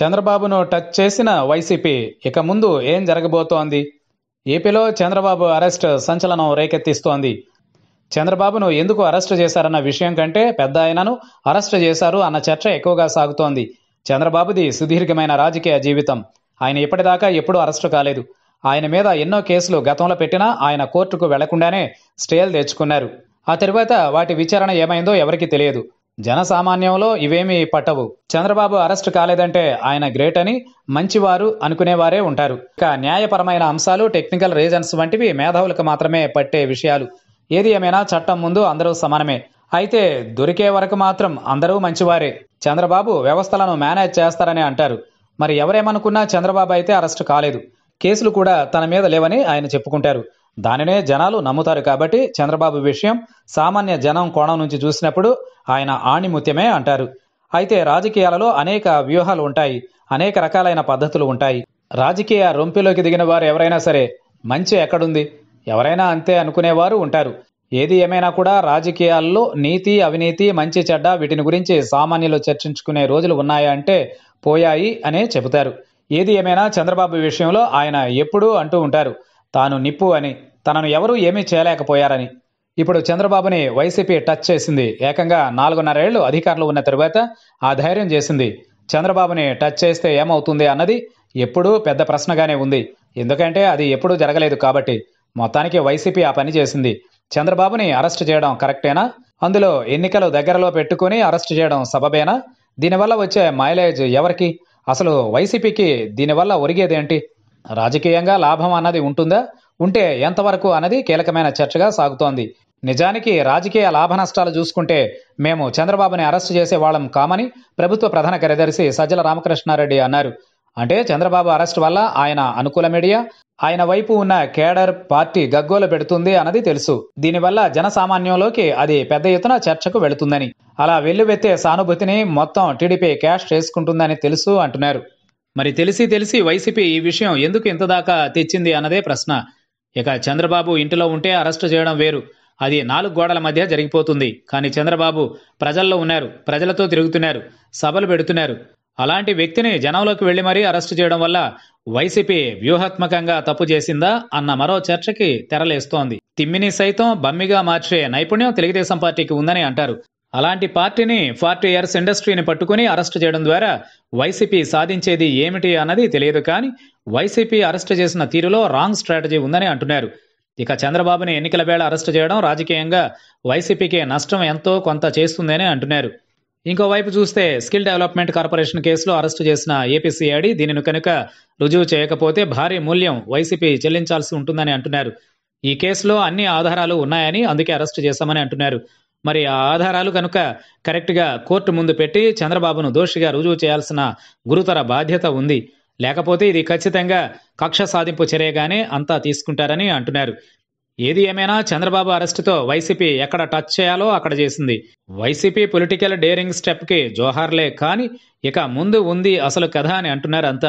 చంద్రబాబును టచ్ చేసిన వైసీపీ ఇక ముందు ఏం జరగబోతోంది ఏపీలో చంద్రబాబు అరెస్ట్ సంచలనం రేకెత్తిస్తోంది చంద్రబాబును ఎందుకు అరెస్టు చేశారన్న విషయం కంటే పెద్ద ఆయనను అరెస్టు చేశారు అన్న చర్చ ఎక్కువగా సాగుతోంది చంద్రబాబుది సుదీర్ఘమైన రాజకీయ జీవితం ఆయన ఇప్పటిదాకా ఎప్పుడూ అరెస్టు కాలేదు ఆయన మీద ఎన్నో కేసులు గతంలో పెట్టినా ఆయన కోర్టుకు వెళ్లకుండానే స్టేలు తెచ్చుకున్నారు ఆ తరువాత వాటి విచారణ ఏమైందో ఎవరికీ తెలియదు జనసామాన్యంలో ఇవేమీ పట్టవు చంద్రబాబు అరెస్ట్ కాలేదంటే ఆయన గ్రేట్ అని మంచివారు అనుకునేవారే ఉంటారు ఇక న్యాయపరమైన అంశాలు టెక్నికల్ రీజన్స్ వంటివి మేధావులకు మాత్రమే పట్టే విషయాలు ఏది ఏమైనా చట్టం ముందు అందరూ సమానమే అయితే దొరికే వరకు మాత్రం అందరూ మంచివారే చంద్రబాబు వ్యవస్థలను మేనేజ్ చేస్తారని అంటారు మరి ఎవరేమనుకున్నా చంద్రబాబు అయితే అరెస్ట్ కాలేదు కేసులు కూడా తన మీద లేవని ఆయన చెప్పుకుంటారు దానినే జనాలు నమ్ముతారు కాబట్టి చంద్రబాబు విషయం సామాన్య జనం కోణం నుంచి చూసినప్పుడు ఆయన ఆణిముత్యమే అంటారు అయితే రాజకీయాలలో అనేక వ్యూహాలు ఉంటాయి అనేక రకాలైన పద్ధతులు ఉంటాయి రాజకీయ రొంపిలోకి దిగిన వారు ఎవరైనా సరే మంచి ఎక్కడుంది ఎవరైనా అంతే అనుకునేవారు ఉంటారు ఏది ఏమైనా కూడా రాజకీయాల్లో నీతి అవినీతి మంచి చెడ్డ వీటిని గురించి సామాన్యులు చర్చించుకునే రోజులు ఉన్నాయా అంటే పోయాయి అనే చెబుతారు ఏది ఏమైనా చంద్రబాబు విషయంలో ఆయన ఎప్పుడూ అంటూ ఉంటారు తాను నిప్పు అని తనను ఎవరూ ఏమీ చేయలేకపోయారని ఇప్పుడు చంద్రబాబుని వైసీపీ టచ్ చేసింది ఏకంగా నాలుగున్నరేళ్లు అధికారంలో ఉన్న తరువాత ఆ ధైర్యం చేసింది చంద్రబాబుని టచ్ చేస్తే ఏమవుతుంది అన్నది ఎప్పుడూ పెద్ద ప్రశ్నగానే ఉంది ఎందుకంటే అది ఎప్పుడూ జరగలేదు కాబట్టి మొత్తానికి వైసీపీ ఆ పని చేసింది చంద్రబాబుని అరెస్ట్ చేయడం కరెక్టేనా అందులో ఎన్నికలు దగ్గరలో పెట్టుకుని అరెస్ట్ చేయడం సబబేనా దీనివల్ల వచ్చే మైలేజ్ ఎవరికి అసలు వైసీపీకి దీనివల్ల ఒరిగేదేంటి రాజకీయంగా లాభం అన్నది ఉంటుందా ఉంటే ఎంతవరకు అన్నది కీలకమైన చర్చగా సాగుతోంది నిజానికి రాజకీయ లాభ నష్టాలు చూసుకుంటే మేము చంద్రబాబుని అరెస్టు చేసే వాళ్ళం కామని ప్రభుత్వ ప్రధాన కార్యదర్శి సజ్జల రామకృష్ణారెడ్డి అన్నారు అంటే చంద్రబాబు అరెస్ట్ వల్ల ఆయన అనుకూల మీడియా ఆయన వైపు ఉన్న కేడర్ పార్టీ గగ్గోలు పెడుతుంది అన్నది తెలుసు దీనివల్ల జనసామాన్యంలోకి అది పెద్ద ఎత్తున చర్చకు వెళుతుందని అలా వెల్లువెత్తే సానుభూతిని మొత్తం టీడీపీ క్యాష్ చేసుకుంటుందని తెలుసు అంటున్నారు మరి తెలిసి తెలిసి వైసీపీ ఈ విషయం ఎందుకు ఇంతదాకా తెచ్చింది అన్నదే ప్రశ్న ఇక చంద్రబాబు ఇంటిలో ఉంటే అరెస్టు చేయడం వేరు అది నాలుగు గోడల మధ్య జరిగిపోతుంది కానీ చంద్రబాబు ప్రజల్లో ఉన్నారు ప్రజలతో తిరుగుతున్నారు సభలు పెడుతున్నారు అలాంటి వ్యక్తిని జనంలోకి వెళ్లి మరీ అరెస్టు చేయడం వల్ల వైసీపీ వ్యూహాత్మకంగా తప్పు చేసిందా అన్న మరో చర్చకి తెరలేస్తోంది తిమ్మిని సైతం బమ్మిగా మార్చే నైపుణ్యం తెలుగుదేశం పార్టీకి ఉందని అంటారు అలాంటి పార్టీని ఫార్టీ ఇయర్స్ ఇండస్ట్రీని పట్టుకుని అరెస్ట్ చేయడం ద్వారా వైసీపీ సాధించేది ఏమిటి అన్నది తెలియదు కానీ వైసీపీ అరెస్ట్ చేసిన తీరులో రాంగ్ స్ట్రాటజీ ఉందని అంటున్నారు ఇక చంద్రబాబుని ఎన్నికల వేళ అరెస్ట్ చేయడం రాజకీయంగా వైసీపీకి నష్టం ఎంతో కొంత చేస్తుందని అంటున్నారు ఇంకోవైపు చూస్తే స్కిల్ డెవలప్మెంట్ కార్పొరేషన్ కేసులో అరెస్టు చేసిన ఏపీసీఐడి దీనిని కనుక రుజువు చేయకపోతే భారీ మూల్యం వైసీపీ చెల్లించాల్సి ఉంటుందని అంటున్నారు ఈ కేసులో అన్ని ఆధారాలు ఉన్నాయని అందుకే అరెస్టు చేశామని అంటున్నారు మరి ఆ ఆధారాలు కనుక కరెక్ట్గా కోర్టు ముందు పెట్టి చంద్రబాబును దోషిగా రుజువు చేయాల్సిన గురుతర బాధ్యత ఉంది లేకపోతే ఇది ఖచ్చితంగా కక్ష సాధింపు చర్యగానే అంతా తీసుకుంటారని అంటున్నారు ఏది ఏమైనా చంద్రబాబు అరెస్టుతో వైసీపీ ఎక్కడ టచ్ చేయాలో అక్కడ చేసింది వైసీపీ పొలిటికల్ డేరింగ్ స్టెప్కి జోహార్లే కానీ ఇక ముందు ఉంది అసలు కథ అని అంటున్నారు అంతా